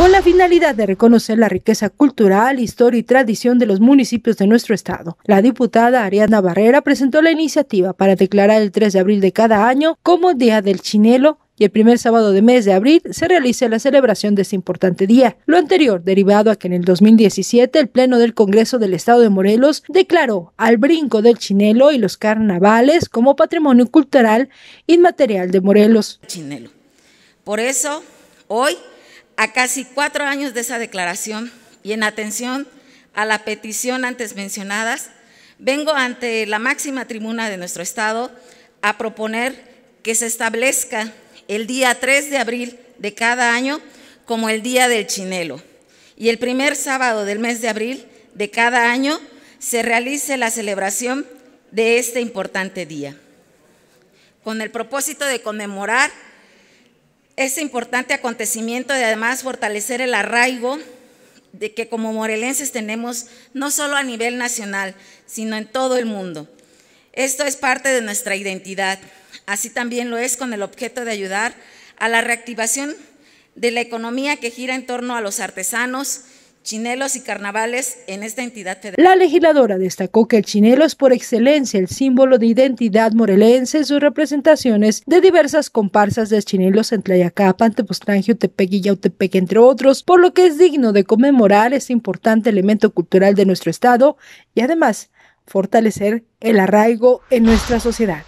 con la finalidad de reconocer la riqueza cultural, historia y tradición de los municipios de nuestro estado. La diputada Ariana Barrera presentó la iniciativa para declarar el 3 de abril de cada año como Día del Chinelo y el primer sábado de mes de abril se realice la celebración de este importante día. Lo anterior derivado a que en el 2017 el Pleno del Congreso del Estado de Morelos declaró al brinco del chinelo y los carnavales como patrimonio cultural inmaterial de Morelos. Chinelo. Por eso, hoy a casi cuatro años de esa declaración y en atención a la petición antes mencionadas, vengo ante la máxima tribuna de nuestro Estado a proponer que se establezca el día 3 de abril de cada año como el Día del Chinelo y el primer sábado del mes de abril de cada año se realice la celebración de este importante día, con el propósito de conmemorar este importante acontecimiento de además fortalecer el arraigo de que como morelenses tenemos no solo a nivel nacional, sino en todo el mundo. Esto es parte de nuestra identidad. Así también lo es con el objeto de ayudar a la reactivación de la economía que gira en torno a los artesanos, chinelos y carnavales en esta entidad federal. La legisladora destacó que el chinelo es por excelencia el símbolo de identidad morelense en sus representaciones de diversas comparsas de chinelos en Tlayacapa, Tepoztlán, Utepec y Yautepec, entre otros, por lo que es digno de conmemorar este importante elemento cultural de nuestro estado y además fortalecer el arraigo en nuestra sociedad.